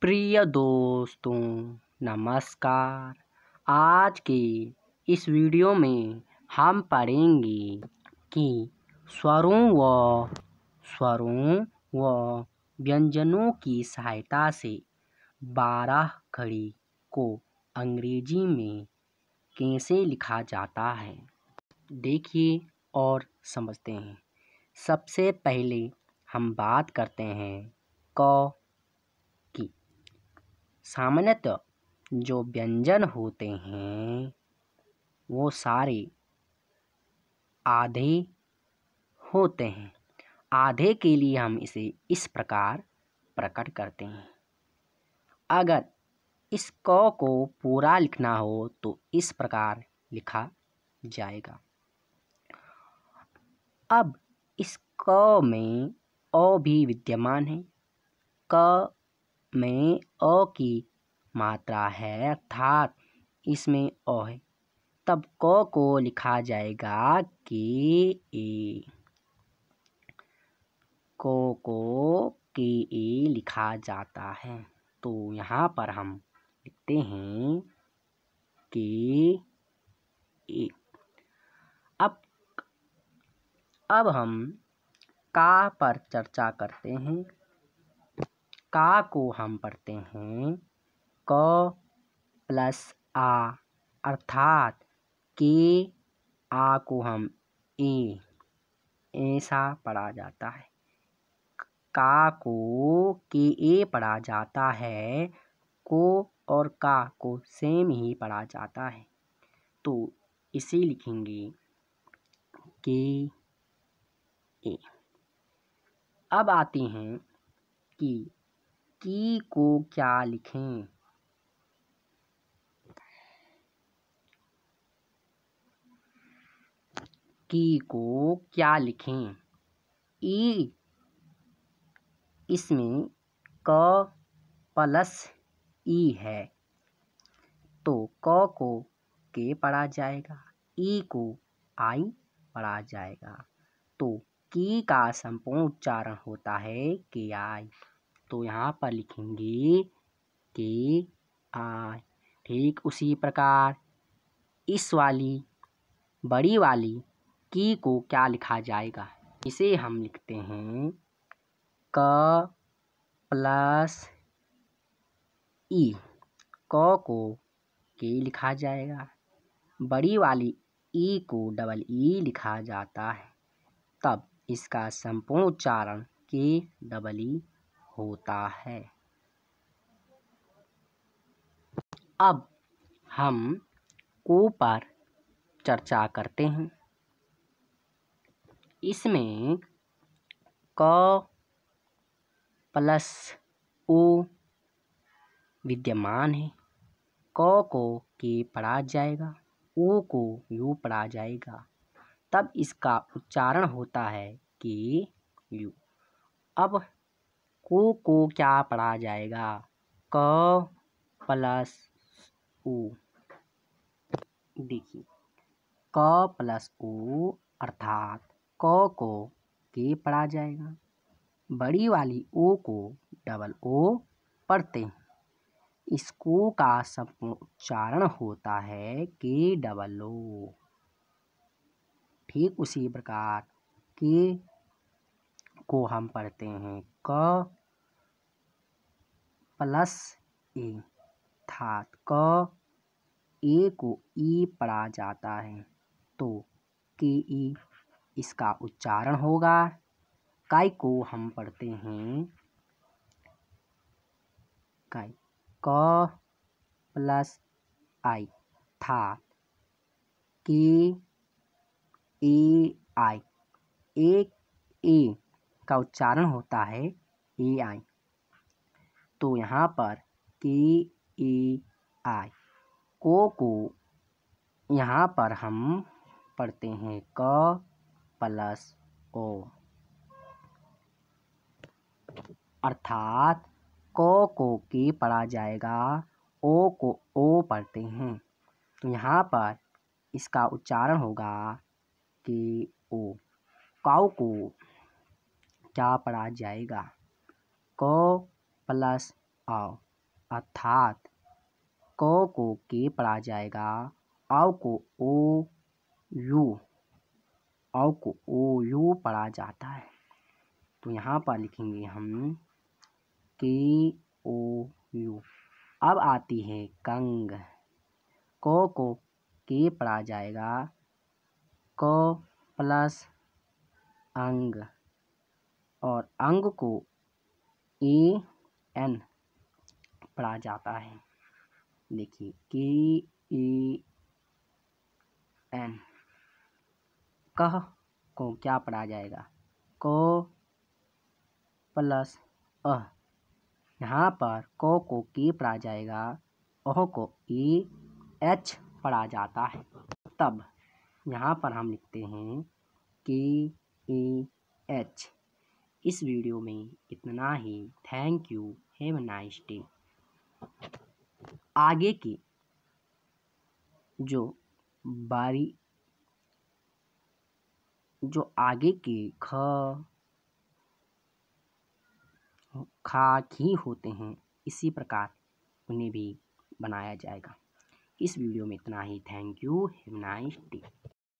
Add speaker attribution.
Speaker 1: प्रिय दोस्तों नमस्कार आज के इस वीडियो में हम पढ़ेंगे कि स्वरों व स्वरों व व्यंजनों की सहायता से बारह खड़ी को अंग्रेजी में कैसे लिखा जाता है देखिए और समझते हैं सबसे पहले हम बात करते हैं क सामान्यतः जो व्यंजन होते हैं वो सारे आधे होते हैं आधे के लिए हम इसे इस प्रकार प्रकट करते हैं अगर इस क को पूरा लिखना हो तो इस प्रकार लिखा जाएगा अब इस क में अ भी विद्यमान है क में अ की मात्रा है अर्थात इसमें अ है तब क को लिखा जाएगा के ए को को के ए लिखा जाता है तो यहाँ पर हम लिखते हैं के ए अब अब हम का पर चर्चा करते हैं का को हम पढ़ते हैं क प्लस आ अर्थात के आ को हम ए ऐसा पढ़ा जाता है का को के ए पढ़ा जाता है को और का को सेम ही पढ़ा जाता है तो इसे लिखेंगे के ए अब आते हैं कि की को क्या लिखें की को क्या लिखें ई इसमें क प्लस ई है तो क को के पढ़ा जाएगा ई को आई पढ़ा जाएगा तो की का संपूर्ण उच्चारण होता है के आई तो यहाँ पर लिखेंगे के आई ठीक उसी प्रकार इस वाली बड़ी वाली की को क्या लिखा जाएगा इसे हम लिखते हैं क प्लस ई क को के लिखा जाएगा बड़ी वाली ई को डबल ई लिखा जाता है तब इसका संपूर्ण उच्चारण के डबल ई होता है अब हम को पर चर्चा करते हैं इसमें क प्लस ओ विद्यमान है क को के पढ़ा जाएगा ओ को यू पढ़ा जाएगा तब इसका उच्चारण होता है कि यू अब को को क्या पढ़ा जाएगा क प्लस ओ देखिए क प्लस ओ अर्थात क को के पढ़ा जाएगा बड़ी वाली ओ को डबल ओ पढ़ते हैं इसको का संपूर्ण होता है के डबल ओ ठीक उसी प्रकार के को हम पढ़ते हैं क प्लस ए अर्थात क ए को ई पढ़ा जाता है तो के ई इसका उच्चारण होगा काय को हम पढ़ते हैं काय क प्लस आई था के ए आई ए ए का उच्चारण होता है ए आई तो यहाँ पर के ए आई को को यहाँ पर हम पढ़ते हैं क प्लस ओ अर्थात क को के पढ़ा जाएगा ओ को ओ पढ़ते हैं तो यहाँ पर इसका उच्चारण होगा के ओ काउ को क्या पढ़ा जाएगा क प्लस अ अर्थात क को के पढ़ा जाएगा औ को ओ यू औ को ओ यू पढ़ा जाता है तो यहाँ पर लिखेंगे हम के ओ यू अब आती है कंग क को के पढ़ा जाएगा क प्लस अंग और अंग को ए एन पढ़ा जाता है देखिए के ए एन कह को क्या पढ़ा जाएगा क प्लस अ यहाँ पर क को के पढ़ा जाएगा अह को ए एच पढ़ा जाता है तब यहाँ पर हम लिखते हैं के ए एच इस वीडियो में इतना ही thank you have nice day आगे की जो बारी जो आगे के ख खा खी होते हैं इसी प्रकार उन्हें भी बनाया जाएगा इस वीडियो में इतना ही thank you have nice day